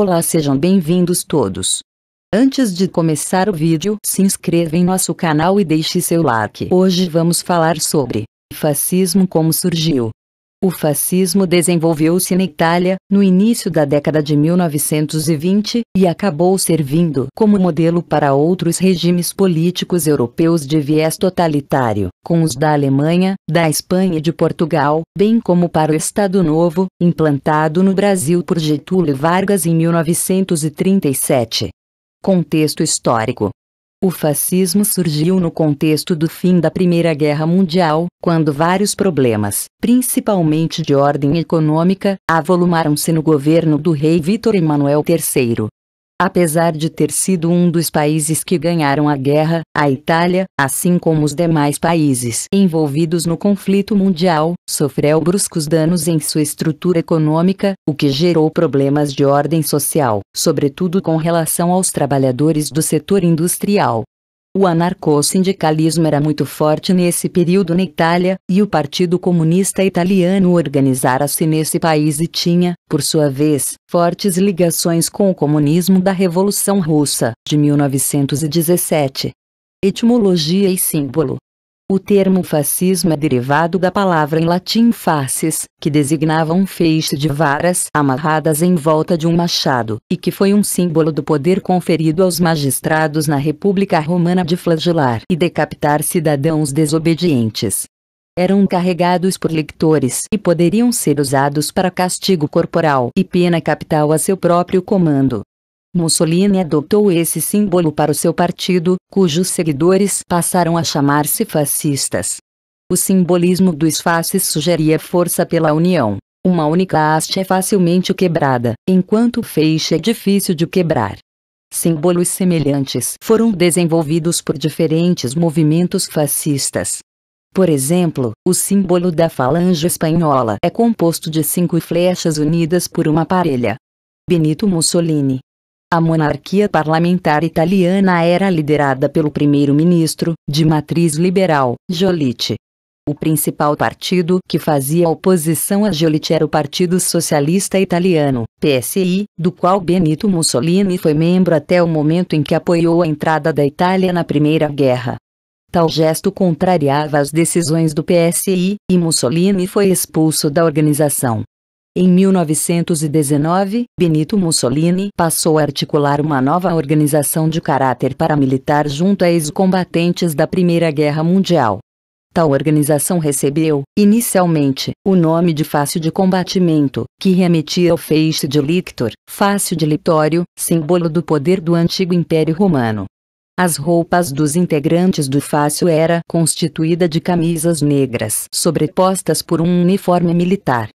Olá sejam bem-vindos todos. Antes de começar o vídeo se inscreva em nosso canal e deixe seu like. Hoje vamos falar sobre fascismo como surgiu, o fascismo desenvolveu-se na Itália, no início da década de 1920, e acabou servindo como modelo para outros regimes políticos europeus de viés totalitário, com os da Alemanha, da Espanha e de Portugal, bem como para o Estado Novo, implantado no Brasil por Getúlio Vargas em 1937. Contexto histórico o fascismo surgiu no contexto do fim da Primeira Guerra Mundial, quando vários problemas, principalmente de ordem econômica, avolumaram-se no governo do rei Vítor Emanuel III. Apesar de ter sido um dos países que ganharam a guerra, a Itália, assim como os demais países envolvidos no conflito mundial, sofreu bruscos danos em sua estrutura econômica, o que gerou problemas de ordem social, sobretudo com relação aos trabalhadores do setor industrial. O anarcossindicalismo era muito forte nesse período na Itália, e o Partido Comunista Italiano organizara-se nesse país e tinha, por sua vez, fortes ligações com o comunismo da Revolução Russa, de 1917. Etimologia e símbolo o termo fascismo é derivado da palavra em latim faces, que designava um feixe de varas amarradas em volta de um machado, e que foi um símbolo do poder conferido aos magistrados na República Romana de flagelar e decapitar cidadãos desobedientes. Eram carregados por lictores e poderiam ser usados para castigo corporal e pena capital a seu próprio comando. Mussolini adotou esse símbolo para o seu partido, cujos seguidores passaram a chamar-se fascistas. O simbolismo dos faces sugeria força pela união. Uma única haste é facilmente quebrada, enquanto o feixe é difícil de quebrar. Símbolos semelhantes foram desenvolvidos por diferentes movimentos fascistas. Por exemplo, o símbolo da falange espanhola é composto de cinco flechas unidas por uma parelha. Benito Mussolini a monarquia parlamentar italiana era liderada pelo primeiro-ministro, de matriz liberal, Giolitti. O principal partido que fazia oposição a Giolitti era o Partido Socialista Italiano, PSI, do qual Benito Mussolini foi membro até o momento em que apoiou a entrada da Itália na Primeira Guerra. Tal gesto contrariava as decisões do PSI, e Mussolini foi expulso da organização. Em 1919, Benito Mussolini passou a articular uma nova organização de caráter paramilitar junto a ex-combatentes da Primeira Guerra Mundial. Tal organização recebeu, inicialmente, o nome de Fácil de Combatimento, que remetia ao feixe de lictor, fácil de litório, símbolo do poder do antigo Império Romano. As roupas dos integrantes do Fácil era constituída de camisas negras sobrepostas por um uniforme militar,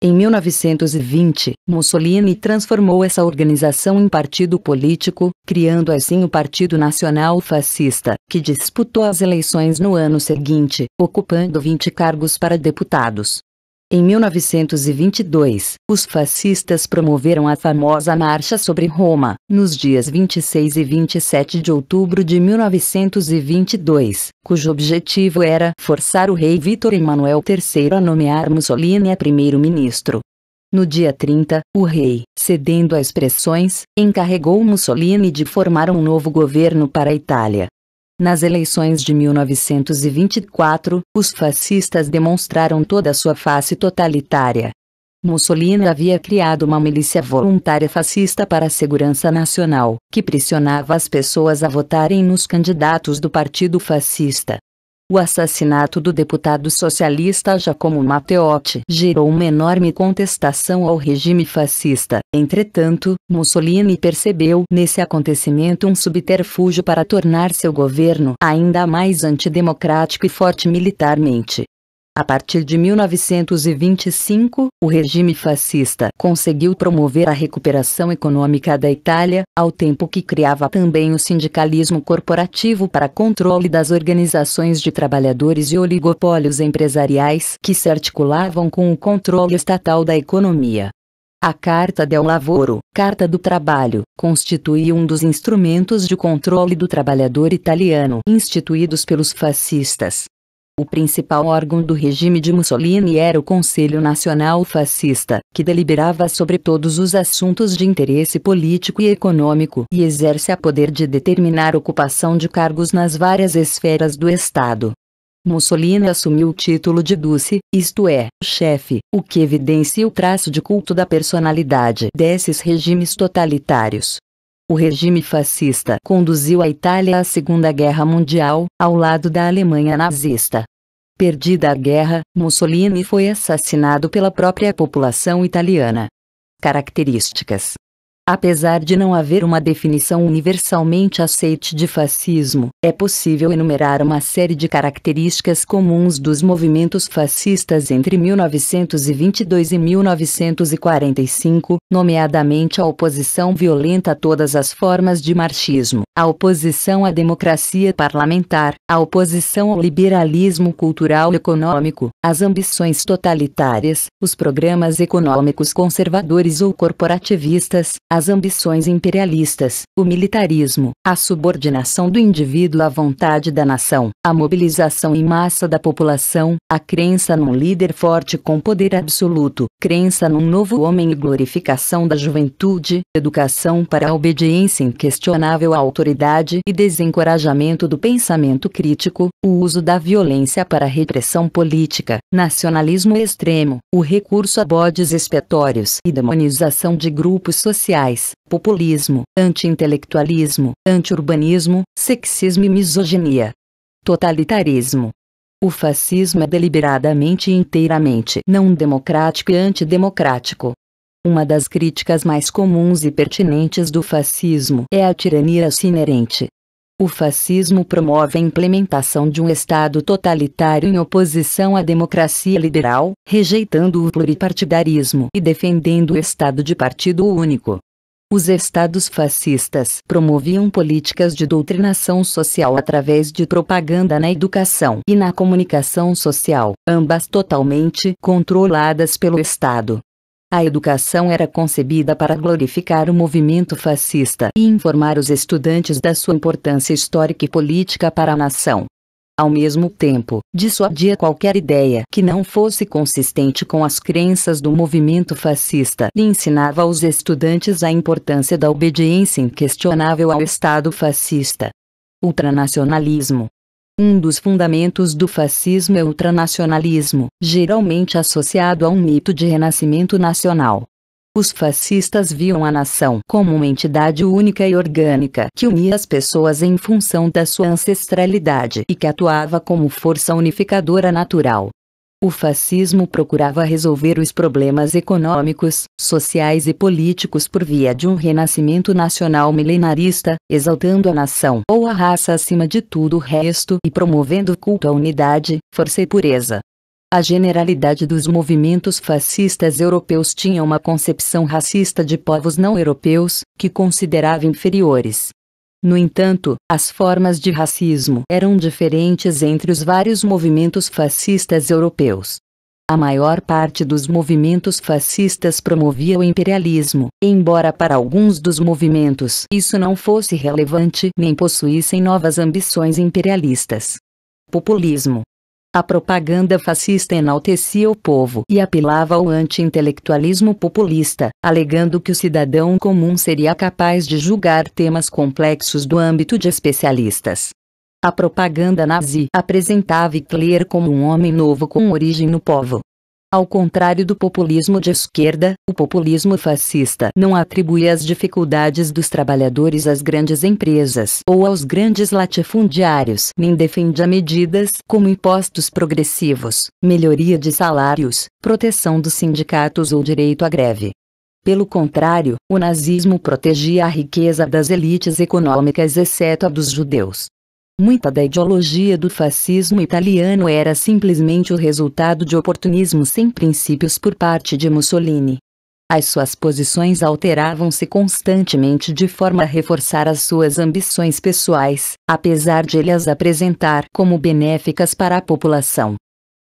em 1920, Mussolini transformou essa organização em partido político, criando assim o Partido Nacional Fascista, que disputou as eleições no ano seguinte, ocupando 20 cargos para deputados. Em 1922, os fascistas promoveram a famosa Marcha sobre Roma, nos dias 26 e 27 de outubro de 1922, cujo objetivo era forçar o rei Vítor Emmanuel III a nomear Mussolini a primeiro-ministro. No dia 30, o rei, cedendo às pressões, encarregou Mussolini de formar um novo governo para a Itália, nas eleições de 1924, os fascistas demonstraram toda a sua face totalitária. Mussolini havia criado uma milícia voluntária fascista para a segurança nacional, que pressionava as pessoas a votarem nos candidatos do Partido Fascista. O assassinato do deputado socialista Giacomo Matteotti gerou uma enorme contestação ao regime fascista. Entretanto, Mussolini percebeu nesse acontecimento um subterfúgio para tornar seu governo ainda mais antidemocrático e forte militarmente. A partir de 1925, o regime fascista conseguiu promover a recuperação econômica da Itália, ao tempo que criava também o sindicalismo corporativo para controle das organizações de trabalhadores e oligopólios empresariais que se articulavam com o controle estatal da economia. A Carta del Lavoro, Carta do Trabalho, constituía um dos instrumentos de controle do trabalhador italiano instituídos pelos fascistas, o principal órgão do regime de Mussolini era o Conselho Nacional Fascista, que deliberava sobre todos os assuntos de interesse político e econômico e exerce a poder de determinar ocupação de cargos nas várias esferas do Estado. Mussolini assumiu o título de Duce, isto é, chefe, o que evidencia o traço de culto da personalidade desses regimes totalitários. O regime fascista conduziu a Itália à Segunda Guerra Mundial, ao lado da Alemanha nazista. Perdida a guerra, Mussolini foi assassinado pela própria população italiana. Características Apesar de não haver uma definição universalmente aceite de fascismo, é possível enumerar uma série de características comuns dos movimentos fascistas entre 1922 e 1945, nomeadamente a oposição violenta a todas as formas de marxismo, a oposição à democracia parlamentar, a oposição ao liberalismo cultural e econômico, as ambições totalitárias, os programas econômicos conservadores ou corporativistas, a as ambições imperialistas, o militarismo, a subordinação do indivíduo à vontade da nação, a mobilização em massa da população, a crença num líder forte com poder absoluto, crença num novo homem e glorificação da juventude, educação para a obediência inquestionável à autoridade e desencorajamento do pensamento crítico, o uso da violência para repressão política, nacionalismo extremo, o recurso a bodes expiatórios e demonização de grupos sociais sociais, populismo, anti-intelectualismo, anti-urbanismo, sexismo e misoginia. Totalitarismo. O fascismo é deliberadamente e inteiramente não democrático e antidemocrático. Uma das críticas mais comuns e pertinentes do fascismo é a tirania inerente. O fascismo promove a implementação de um Estado totalitário em oposição à democracia liberal, rejeitando o pluripartidarismo e defendendo o Estado de partido único. Os estados fascistas promoviam políticas de doutrinação social através de propaganda na educação e na comunicação social, ambas totalmente controladas pelo Estado. A educação era concebida para glorificar o movimento fascista e informar os estudantes da sua importância histórica e política para a nação ao mesmo tempo, dissuadia qualquer ideia que não fosse consistente com as crenças do movimento fascista e ensinava aos estudantes a importância da obediência inquestionável ao Estado fascista. Ultranacionalismo um dos fundamentos do fascismo é o ultranacionalismo, geralmente associado a um mito de renascimento nacional. Os fascistas viam a nação como uma entidade única e orgânica que unia as pessoas em função da sua ancestralidade e que atuava como força unificadora natural. O fascismo procurava resolver os problemas econômicos, sociais e políticos por via de um renascimento nacional milenarista, exaltando a nação ou a raça acima de tudo o resto e promovendo o culto à unidade, força e pureza. A generalidade dos movimentos fascistas europeus tinha uma concepção racista de povos não europeus, que considerava inferiores. No entanto, as formas de racismo eram diferentes entre os vários movimentos fascistas europeus. A maior parte dos movimentos fascistas promovia o imperialismo, embora para alguns dos movimentos isso não fosse relevante nem possuíssem novas ambições imperialistas. Populismo a propaganda fascista enaltecia o povo e apelava ao anti-intelectualismo populista, alegando que o cidadão comum seria capaz de julgar temas complexos do âmbito de especialistas. A propaganda nazi apresentava Hitler como um homem novo com origem no povo, ao contrário do populismo de esquerda, o populismo fascista não atribui as dificuldades dos trabalhadores às grandes empresas ou aos grandes latifundiários, nem defende medidas como impostos progressivos, melhoria de salários, proteção dos sindicatos ou direito à greve. Pelo contrário, o nazismo protegia a riqueza das elites econômicas exceto a dos judeus. Muita da ideologia do fascismo italiano era simplesmente o resultado de oportunismo sem princípios por parte de Mussolini. As suas posições alteravam-se constantemente de forma a reforçar as suas ambições pessoais, apesar de ele as apresentar como benéficas para a população.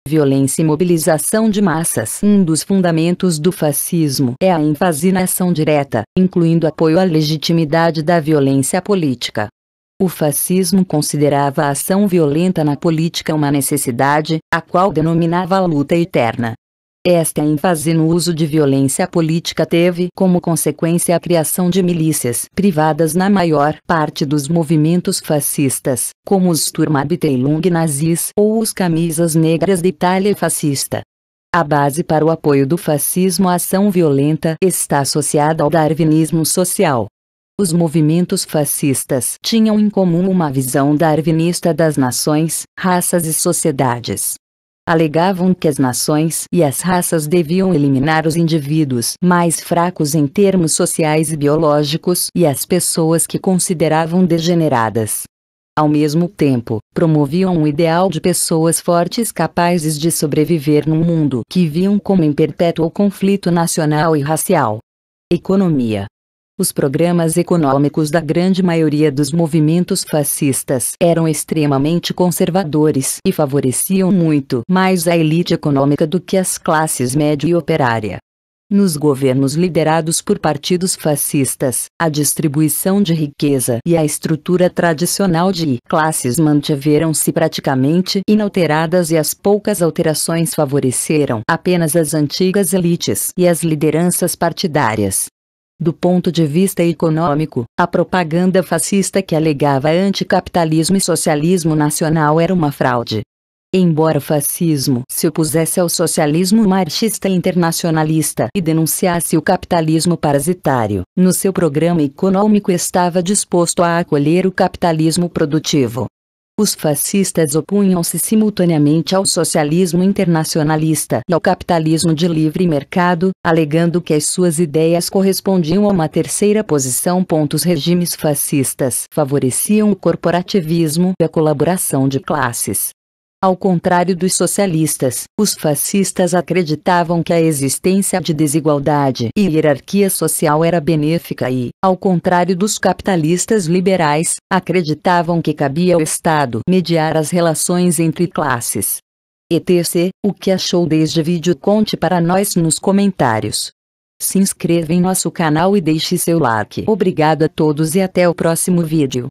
Violência e mobilização de massas. Um dos fundamentos do fascismo é a ênfase na ação direta, incluindo apoio à legitimidade da violência política. O fascismo considerava a ação violenta na política uma necessidade, a qual denominava luta eterna. Esta ênfase no uso de violência política teve como consequência a criação de milícias privadas na maior parte dos movimentos fascistas, como os Sturmabteilung nazis ou os Camisas Negras da Itália fascista. A base para o apoio do fascismo à ação violenta está associada ao darwinismo social. Os movimentos fascistas tinham em comum uma visão darwinista das nações, raças e sociedades. Alegavam que as nações e as raças deviam eliminar os indivíduos mais fracos em termos sociais e biológicos e as pessoas que consideravam degeneradas. Ao mesmo tempo, promoviam um ideal de pessoas fortes capazes de sobreviver num mundo que viam como em perpétuo conflito nacional e racial. Economia os programas econômicos da grande maioria dos movimentos fascistas eram extremamente conservadores e favoreciam muito mais a elite econômica do que as classes média e operária. Nos governos liderados por partidos fascistas, a distribuição de riqueza e a estrutura tradicional de classes mantiveram-se praticamente inalteradas e as poucas alterações favoreceram apenas as antigas elites e as lideranças partidárias. Do ponto de vista econômico, a propaganda fascista que alegava anticapitalismo e socialismo nacional era uma fraude. Embora o fascismo se opusesse ao socialismo marxista internacionalista e denunciasse o capitalismo parasitário, no seu programa econômico estava disposto a acolher o capitalismo produtivo. Os fascistas opunham-se simultaneamente ao socialismo internacionalista e ao capitalismo de livre mercado, alegando que as suas ideias correspondiam a uma terceira posição. Os regimes fascistas favoreciam o corporativismo e a colaboração de classes, ao contrário dos socialistas, os fascistas acreditavam que a existência de desigualdade e hierarquia social era benéfica e, ao contrário dos capitalistas liberais, acreditavam que cabia ao Estado mediar as relações entre classes. ETC, o que achou deste vídeo conte para nós nos comentários. Se inscreva em nosso canal e deixe seu like. Obrigado a todos e até o próximo vídeo.